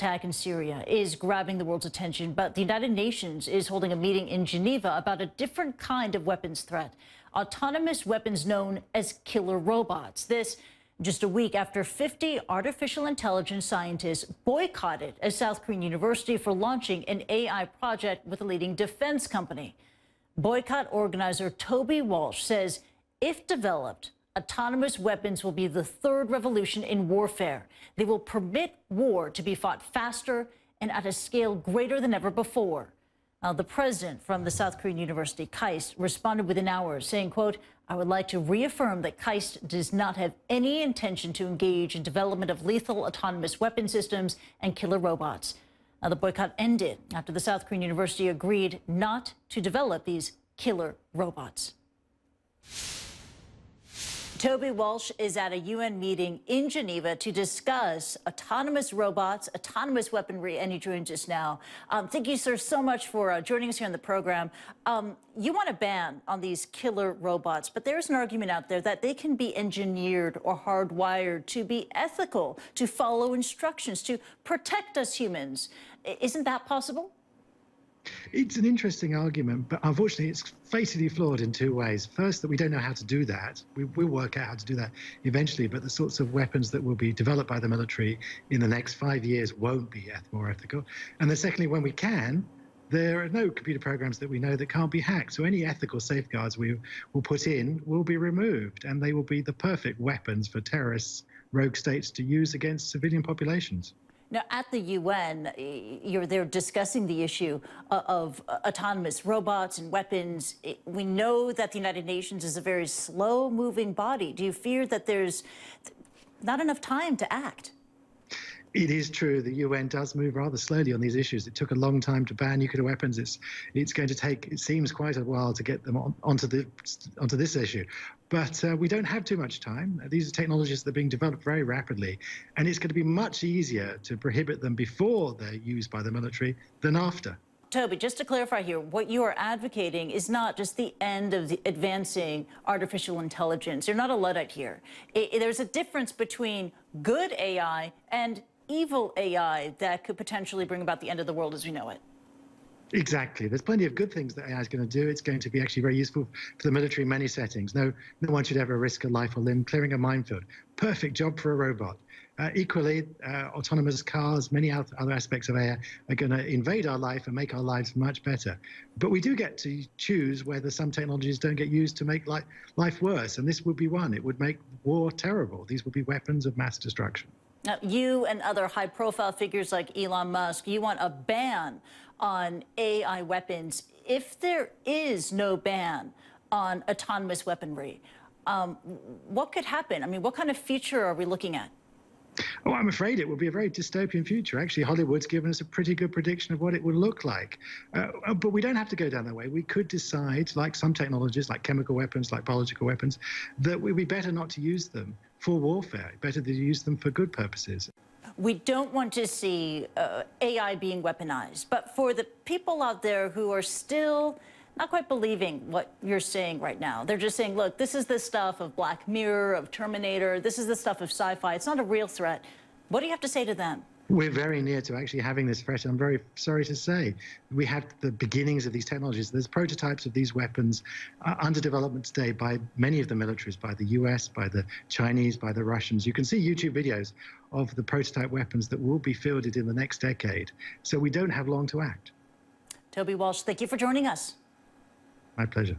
attack in Syria is grabbing the world's attention, but the United Nations is holding a meeting in Geneva about a different kind of weapons threat autonomous weapons known as killer robots. This just a week after 50 artificial intelligence scientists boycotted a South Korean university for launching an AI project with a leading defense company. Boycott organizer Toby Walsh says if developed, Autonomous weapons will be the third revolution in warfare. They will permit war to be fought faster and at a scale greater than ever before. Uh, the president from the South Korean University, KAIST, responded within hours, saying, quote, I would like to reaffirm that KAIST does not have any intention to engage in development of lethal autonomous weapon systems and killer robots. the boycott ended after the South Korean University agreed not to develop these killer robots. Toby Walsh is at a UN meeting in Geneva to discuss autonomous robots, autonomous weaponry, and he joined just now. Um, thank you, sir, so much for uh, joining us here on the program. Um, you want a ban on these killer robots, but there's an argument out there that they can be engineered or hardwired to be ethical, to follow instructions, to protect us humans. isn't that possible? it's an interesting argument, but unfortunately, it's fatally flawed in two ways. First, that we don't know how to do that. We will work out how to do that eventually, but the sorts of weapons that will be developed by the military in the next five years won't be more ethical. And then, secondly, when we can, there are no computer programs that we know that can't be hacked. So any ethical safeguards we will put in will be removed, and they will be the perfect weapons for terrorists, rogue states to use against civilian populations. Now, at the UN, you're there discussing the issue of uh, autonomous robots and weapons. We know that the United Nations is a very slow moving body. Do you fear that there's not enough time to act? it is true the UN does move rather slowly on these issues. It took a long time to ban nuclear weapons. It's it's going to take it seems quite a while to get them on, onto the onto this issue, but uh, we don't have too much time. These are technologies that are being developed very rapidly, and it's going to be much easier to prohibit them before they're used by the military than after. Toby, just to clarify here, what you are advocating is not just the end of the advancing artificial intelligence. You're not a Luddite here. It, it, there's a difference between good AI and evil AI that could potentially bring about the end of the world as we know it. Exactly. There's plenty of good things that AI is going to do. It's going to be actually very useful for the military in many settings. No, no one should ever risk a life or limb clearing a minefield. Perfect job for a robot. Uh, equally, uh, autonomous cars, many other aspects of AI are going to invade our life and make our lives much better. But we do get to choose whether some technologies don't get used to make life, life worse. And this would be one. It would make war terrible. These would be weapons of mass destruction. Now, you and other high profile figures like Elon Musk, you want a ban on AI weapons. If there is no ban on autonomous weaponry, um, what could happen? I mean, what kind of future are we looking at? Oh, I'm afraid it will be a very dystopian future. Actually, Hollywood's given us a pretty good prediction of what it will look like. Uh, uh, but we don't have to go down that way. We could decide, like some technologies, like chemical weapons, like biological weapons, that we would be better not to use them for warfare. Better to use them for good purposes. We don't want to see uh, AI being weaponized. But for the people out there who are still not quite believing what you're saying right now, they're just saying, look, this is the stuff of Black Mirror, of Terminator, this is the stuff of sci fi. It's not a real threat. What do you have to say to them? we're very near to actually having this threat. I'm very sorry to say, we have the beginnings of these technologies. There's prototypes of these weapons uh, under development today by many of the militaries, by the U.S., by the Chinese, by the Russians. You can see YouTube videos of the prototype weapons that will be fielded in the next decade. So we don't have long to act. Toby Walsh, thank you for joining us. My pleasure.